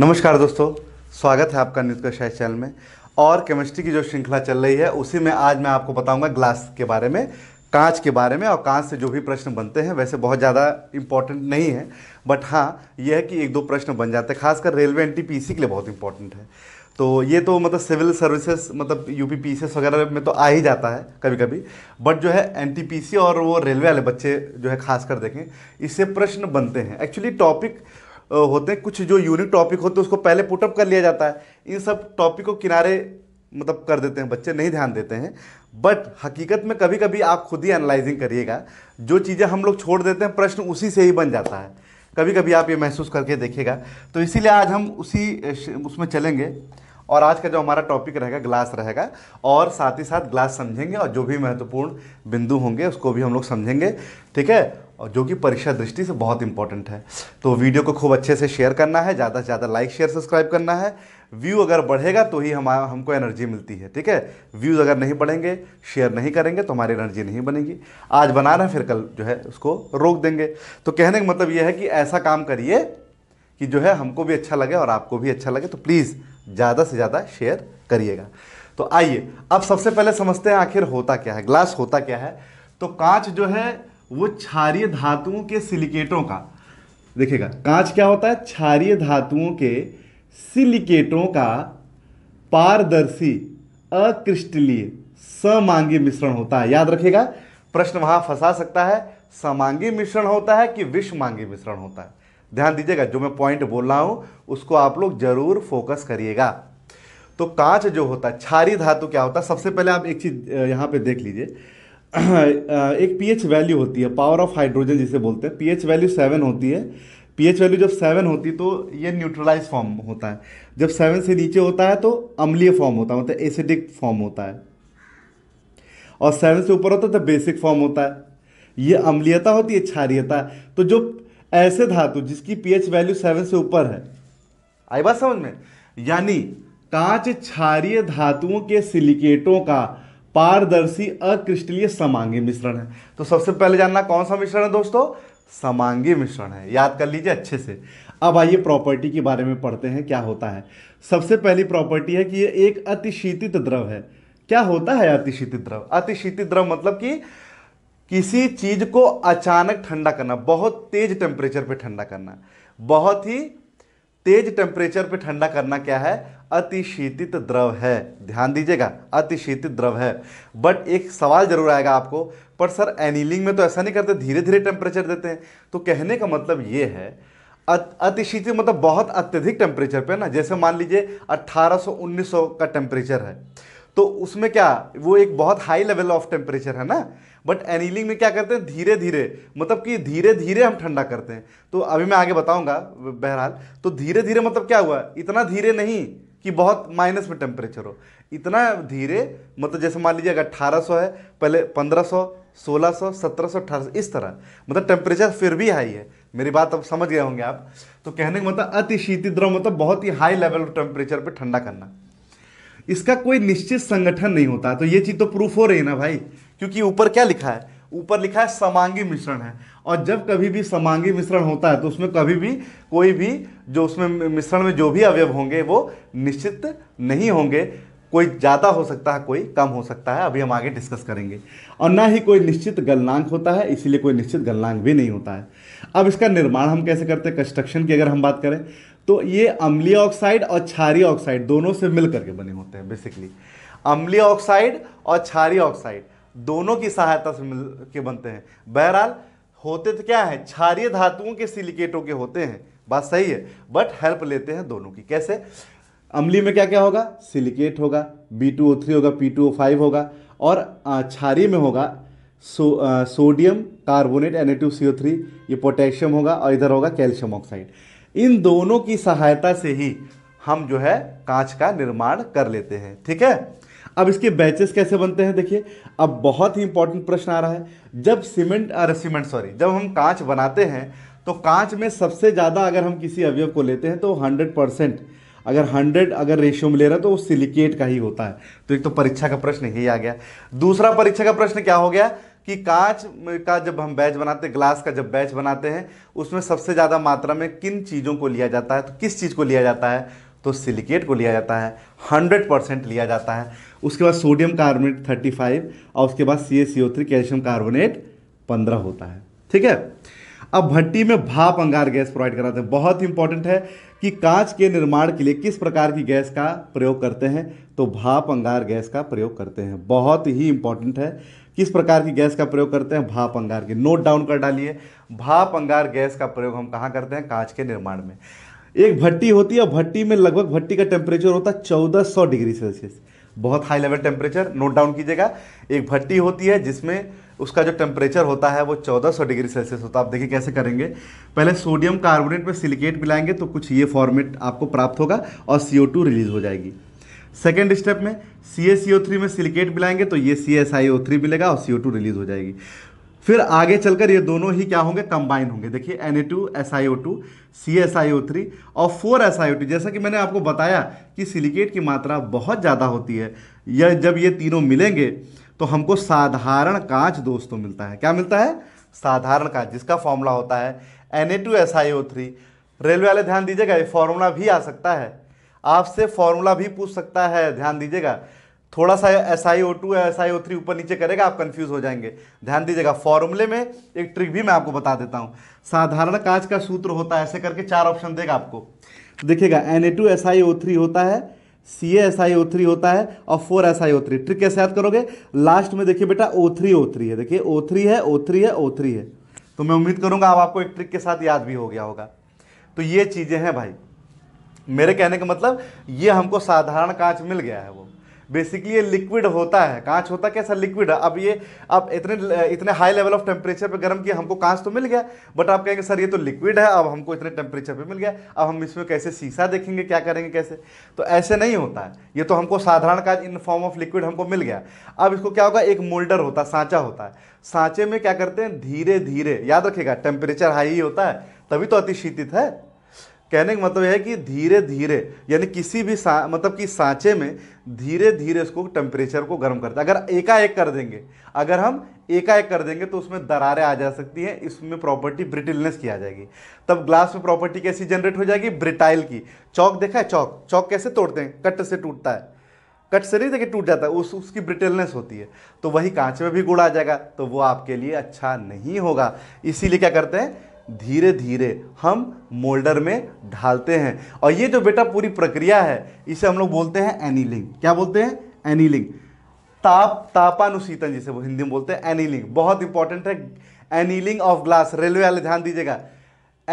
नमस्कार दोस्तों स्वागत है आपका न्यूज का शायद चैनल में और केमिस्ट्री की जो श्रृंखला चल रही है उसी में आज मैं आपको बताऊंगा ग्लास के बारे में कांच के बारे में और कांच से जो भी प्रश्न बनते हैं वैसे बहुत ज़्यादा इंपॉर्टेंट नहीं है बट हाँ यह है कि एक दो प्रश्न बन जाते हैं खासकर रेलवे एन के लिए बहुत इंपॉर्टेंट है तो ये तो मतलब सिविल सर्विसेज मतलब यू पी वगैरह में तो आ ही जाता है कभी कभी बट जो है एन और वो रेलवे वाले बच्चे जो है खासकर देखें इससे प्रश्न बनते हैं एक्चुअली टॉपिक होते हैं कुछ जो यूनिक टॉपिक होते हैं उसको पहले पुटअप कर लिया जाता है इन सब टॉपिक को किनारे मतलब कर देते हैं बच्चे नहीं ध्यान देते हैं बट हकीकत में कभी कभी आप खुद ही एनालाइजिंग करिएगा जो चीज़ें हम लोग छोड़ देते हैं प्रश्न उसी से ही बन जाता है कभी कभी आप ये महसूस करके देखिएगा तो इसीलिए आज हम उसी उसमें चलेंगे और आज का जो हमारा टॉपिक रहेगा ग्लास रहेगा और साथ ही साथ ग्लास समझेंगे और जो भी महत्वपूर्ण बिंदु होंगे उसको भी हम लोग समझेंगे ठीक है और जो कि परीक्षा दृष्टि से बहुत इंपॉर्टेंट है तो वीडियो को खूब अच्छे से शेयर करना है ज़्यादा से ज़्यादा लाइक शेयर सब्सक्राइब करना है व्यू अगर बढ़ेगा तो ही हम हमको एनर्जी मिलती है ठीक है व्यूज़ अगर नहीं बढ़ेंगे शेयर नहीं करेंगे तो हमारी एनर्जी नहीं बनेगी आज बना रहे हैं फिर कल जो है उसको रोक देंगे तो कहने का मतलब यह है कि ऐसा काम करिए कि जो है हमको भी अच्छा लगे और आपको भी अच्छा लगे तो प्लीज़ ज़्यादा से ज़्यादा शेयर करिएगा तो आइए अब सबसे पहले समझते हैं आखिर होता क्या है ग्लास होता क्या है तो कांच जो है वो क्षारिय धातुओं के सिलिकेटों का देखिएगा कांच क्या होता है क्षारिय धातुओं के सिलिकेटों का पारदर्शी अक्रिस्टलीय समांगी मिश्रण होता है याद रखिएगा प्रश्न वहां फंसा सकता है समांगी मिश्रण होता है कि विषमांगी मिश्रण होता है ध्यान दीजिएगा जो मैं पॉइंट बोल रहा हूं उसको आप लोग जरूर फोकस करिएगा तो कांच जो होता है क्षारी धातु क्या होता है सबसे पहले आप एक चीज यहां पे देख लीजिए एक पीएच वैल्यू होती है पावर ऑफ हाइड्रोजन जिसे बोलते हैं पीएच वैल्यू सेवन होती है पीएच वैल्यू जब सेवन होती है तो ये न्यूट्रलाइज फॉर्म होता है जब सेवन से नीचे होता है तो अम्लीय फॉर्म होता है मतलब एसिडिक फॉर्म होता है और सेवन से ऊपर होता है तो बेसिक फॉर्म होता है ये अम्लीयता होती है क्षारियता तो जो ऐसे धातु जिसकी पीएच वैल्यू सेवन से ऊपर है आई बात समझ में यानी कांच क्षारिय धातुओं के सिलिकेटों का पारदर्शी अक्रिस्टलीय समांगी मिश्रण है तो सबसे पहले जानना कौन सा मिश्रण है दोस्तों समांगी मिश्रण है याद कर लीजिए अच्छे से अब आइए प्रॉपर्टी के बारे में पढ़ते हैं क्या होता है सबसे पहली प्रॉपर्टी है कि ये एक अतिशीतित द्रव है क्या होता है अतिशीतित द्रव अतिशीतित द्रव मतलब कि किसी चीज को अचानक ठंडा करना बहुत तेज टेम्परेचर पर ठंडा करना बहुत ही तेज टेम्परेचर पर ठंडा करना क्या है अतिशीतित द्रव है ध्यान दीजिएगा अतिशीतित द्रव है बट एक सवाल जरूर आएगा आपको पर सर एनीलिंग में तो ऐसा नहीं करते धीरे धीरे टेम्परेचर देते हैं तो कहने का मतलब ये है अतिशीतित मतलब बहुत अत्यधिक टेम्परेचर पे ना जैसे मान लीजिए 1800 1900 का टेम्परेचर है तो उसमें क्या वो एक बहुत हाई लेवल ऑफ टेम्परेचर है ना बट एनीलिंग में क्या करते हैं धीरे धीरे मतलब कि धीरे धीरे हम ठंडा करते हैं तो अभी मैं आगे बताऊंगा बहरहाल तो धीरे धीरे मतलब क्या हुआ इतना धीरे नहीं कि बहुत माइनस में टेम्परेचर हो इतना धीरे मतलब जैसे मान लीजिए अगर अट्ठारह है पहले पंद्रह सौ सोलह सौ सत्रह सौ अठारह इस तरह मतलब टेम्परेचर फिर भी हाई है मेरी बात अब समझ गए होंगे आप तो कहने का मतलब अति द्रव मतलब बहुत ही हाई लेवल ऑफ टेम्परेचर पर ठंडा करना इसका कोई निश्चित संगठन नहीं होता तो ये चीज़ तो प्रूफ हो रही है ना भाई क्योंकि ऊपर क्या लिखा है ऊपर लिखा है समांगी मिश्रण है और जब कभी भी समांगी मिश्रण होता है तो उसमें कभी भी कोई भी जो उसमें मिश्रण में जो भी अवयव होंगे वो निश्चित नहीं होंगे कोई ज़्यादा हो सकता है कोई कम हो सकता है अभी हम आगे डिस्कस करेंगे और ना ही कोई निश्चित गलनांक होता है इसीलिए कोई निश्चित गलनांक भी नहीं होता है अब इसका निर्माण हम कैसे करते हैं कंस्ट्रक्शन की अगर हम बात करें तो ये अम्लीय ऑक्साइड और क्षारीय ऑक्साइड दोनों से मिल करके बने होते हैं बेसिकली अम्लीय ऑक्साइड और क्षारीय ऑक्साइड दोनों की सहायता से मिल के बनते हैं बहरहाल होते तो क्या है क्षारिय धातुओं के सिलिकेटों के होते हैं बात सही है बट हेल्प लेते हैं दोनों की कैसे अम्ली में क्या क्या होगा सिलिकेट होगा बी टू ओ थ्री होगा पी टू ओ फाइव होगा और क्षारिय में होगा so ah, sodium carbonate N A two C O three ये पोटेशियम होगा और इधर होगा कैल्शियम ऑक्साइड इन दोनों की सहायता से ही हम जो है कांच का निर्माण कर लेते हैं ठीक है अब इसके बैचेस कैसे बनते हैं देखिए अब बहुत ही इंपॉर्टेंट प्रश्न आ रहा है जब सीमेंट अरे सीमेंट सॉरी जब हम कांच बनाते हैं तो कांच में सबसे ज़्यादा अगर हम किसी अवयव को लेते हैं तो हंड्रेड परसेंट अगर हंड्रेड अगर रेशियो में ले रहा है तो वो सिलिकेट का ही होता है तो एक तो परीक्षा का प्रश्न यही आ गया दूसरा परीक्षा का प्रश्न क्या हो गया कि कांच का जब हम बैच बनाते ग्लास का जब बैच बनाते हैं उसमें सबसे ज़्यादा मात्रा में किन चीज़ों को लिया जाता है तो किस चीज़ को लिया जाता है तो सिलिकेट को लिया जाता है हंड्रेड परसेंट लिया जाता है उसके बाद सोडियम कार्बोनेट थर्टी फाइव और उसके बाद C S C O three calcium carbonate पंद्रह होता है ठीक है अब भट्टी में भाप अंगार गैस प्रोवाइड कराते हैं बहुत इंपॉर्टेंट है कि कांच के निर्माण के लिए किस प्रकार की गैस का प्रयोग करते हैं तो भाप अंगार गैस का प्रयोग करते हैं बहुत ही इंपॉर्टेंट है किस प्रकार की गैस का प्रयोग करते हैं भाप अंगार की नोट डाउन कर डालिए भाप अंगार गैस का प्रयोग हम कहाँ करते हैं कांच के निर्माण में एक भट्टी होती है भट्टी में लगभग भट्टी का टेम्परेचर होता है चौदह सौ डिग्री सेल्सियस बहुत high level temperature note down कीजिएगा एक भट्टी होती है जिसमें उसका जो टेम्परेचर होता है वो 1400 डिग्री सेल्सियस होता है आप देखिए कैसे करेंगे पहले सोडियम कार्बोनेट में सिलिकेट मिलाएंगे तो कुछ ये फॉर्मेट आपको प्राप्त होगा और सी रिलीज हो जाएगी सेकेंड स्टेप में सी में सिलिकेट मिलाएंगे तो ये सी मिलेगा और सी रिलीज हो जाएगी फिर आगे चलकर ये दोनों ही क्या होंगे कंबाइन होंगे देखिए N A two S I O two C S I O three और four S I O two जैसा कि मैंने आपको बताया कि सिलिकेट की मात्रा बहुत ज़्यादा होती है यह जब ये तीनों मिलेंगे तो हमको साधारण कांच दोस्तों मिलता है क्या मिलता है साधारण कांच जिसका फॉर्मूला होता है N A two S I O three railway वाले ध्यान दीजिएगा ये फॉर्मूला भी आ सकता है आपसे फॉर्मूला भी पूछ सकता है ध्यान दीजिएगा थोड़ा सा S I O two S I O three ऊपर नीचे करेगा आप कंफ्यूज हो जाएंगे ध्यान दीजिएगा फॉर्मूले में एक ट्रिक भी मैं आपको बता देता हूँ साधारण कांच का सूत्र होता है ऐसे करके चार ऑप्शन देगा आपको देखिएगा N A two S I O three होता है सी एस आई ओ थ्री होता है और four S I O three trick कैसे याद करोगे लास्ट में देखिए बेटा ओ थ्री ओ थ्री है देखिए ओ थ्री है ओ थ्री है ओ थ्री है तो मैं उम्मीद करूँगा अब आपको एक ट्रिक के साथ याद भी हो गया होगा तो ये चीज़ें हैं भाई मेरे कहने का मतलब ये हमको साधारण कांच मिल गया है बेसिकली ये लिक्विड होता है कांच होता कैसा लिक्विड है अब ये अब इतने इतने हाई लेवल ऑफ टेम्परेचर पे गर्म किया हमको कांच तो मिल गया बट आप कहेंगे सर ये तो लिक्विड है अब हमको इतने टेम्परेचर पे मिल गया अब हम इसमें कैसे शीशा देखेंगे क्या करेंगे कैसे तो ऐसे नहीं होता है ये तो हमको साधारण कांच इन फॉर्म ऑफ लिक्विड हमको मिल गया अब इसको क्या होगा एक मोल्डर होता है सांचा होता है सांचे में क्या करते हैं धीरे धीरे याद रखेगा टेम्परेचर हाई ही होता है तभी तो अतिशीतित है कहने का मतलब यह है कि धीरे धीरे यानी किसी भी सा, मतलब कि सांचे में धीरे धीरे उसको टेम्परेचर को गर्म करता है अगर एकाएक कर देंगे अगर हम एकाएक कर देंगे तो उसमें दरारें आ जा सकती हैं इसमें प्रॉपर्टी ब्रिटिलनेस की आ जाएगी तब ग्लास में प्रॉपर्टी कैसी जनरेट हो जाएगी ब्रिटाइल की चौक देखा है चौक चौक कैसे तोड़ते हैं कट से टूटता है कट से नहीं देखिए टूट जाता है उस उसकी ब्रिटेलनेस होती है तो वही कांच में भी गुड़ आ जाएगा तो वो आपके लिए अच्छा नहीं होगा इसीलिए क्या करते हैं धीरे धीरे हम मोल्डर में ढालते हैं और ये जो बेटा पूरी प्रक्रिया है इसे हम लोग बोलते हैं एनीलिंग क्या बोलते हैं एनीलिंग ताप तापानुशीतन जिसे वो हिंदी में बोलते हैं एनीलिंग बहुत इंपॉर्टेंट है एनीलिंग ऑफ ग्लास रेलवे वाले ध्यान दीजिएगा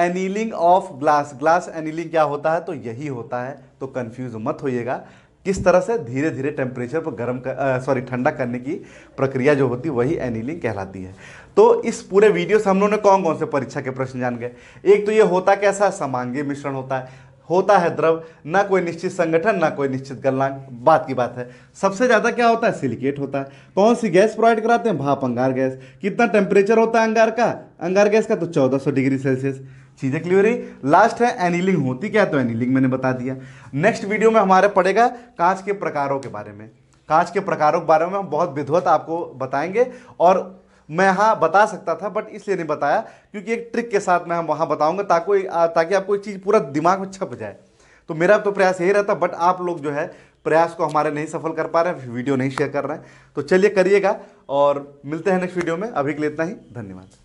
annealing of glass glass annealing क्या होता है तो यही होता है तो कन्फ्यूज मत होइएगा किस तरह से धीरे धीरे टेम्परेचर पर गर्म कर सॉरी ठंडा करने की प्रक्रिया जो होती है वही एनीलिंग कहलाती है तो इस पूरे वीडियो से हम लोगों ने कौन कौन से परीक्षा के प्रश्न जान गए एक तो ये होता कैसा समांगी मिश्रण होता है होता है द्रव ना कोई निश्चित संगठन ना कोई निश्चित गलनांक बात की बात है सबसे ज़्यादा क्या होता है सिलिकेट होता है कौन सी गैस प्रोवाइड कराते हैं भाप अंगार गैस कितना टेम्परेचर होता है अंगार का अंगार गैस का तो 1400 डिग्री सेल्सियस चीज़ें क्लियर हुई लास्ट है एनिलिंग होती क्या तो एनीलिंग मैंने बता दिया नेक्स्ट वीडियो में हमारे पड़ेगा कांच के प्रकारों के बारे में कांच के प्रकारों के बारे में हम बहुत विधवत आपको बताएंगे और मैं यहाँ बता सकता था बट इसलिए नहीं बताया क्योंकि एक ट्रिक के साथ मैं हम वहाँ बताऊँगा ताकि ताकि आपको एक चीज़ पूरा दिमाग में छप जाए तो मेरा तो प्रयास यही रहता बट आप लोग जो है प्रयास को हमारे नहीं सफल कर पा रहे हैं वीडियो नहीं शेयर कर रहे हैं तो चलिए करिएगा और मिलते हैं नेक्स्ट वीडियो में अभी के लिए इतना ही धन्यवाद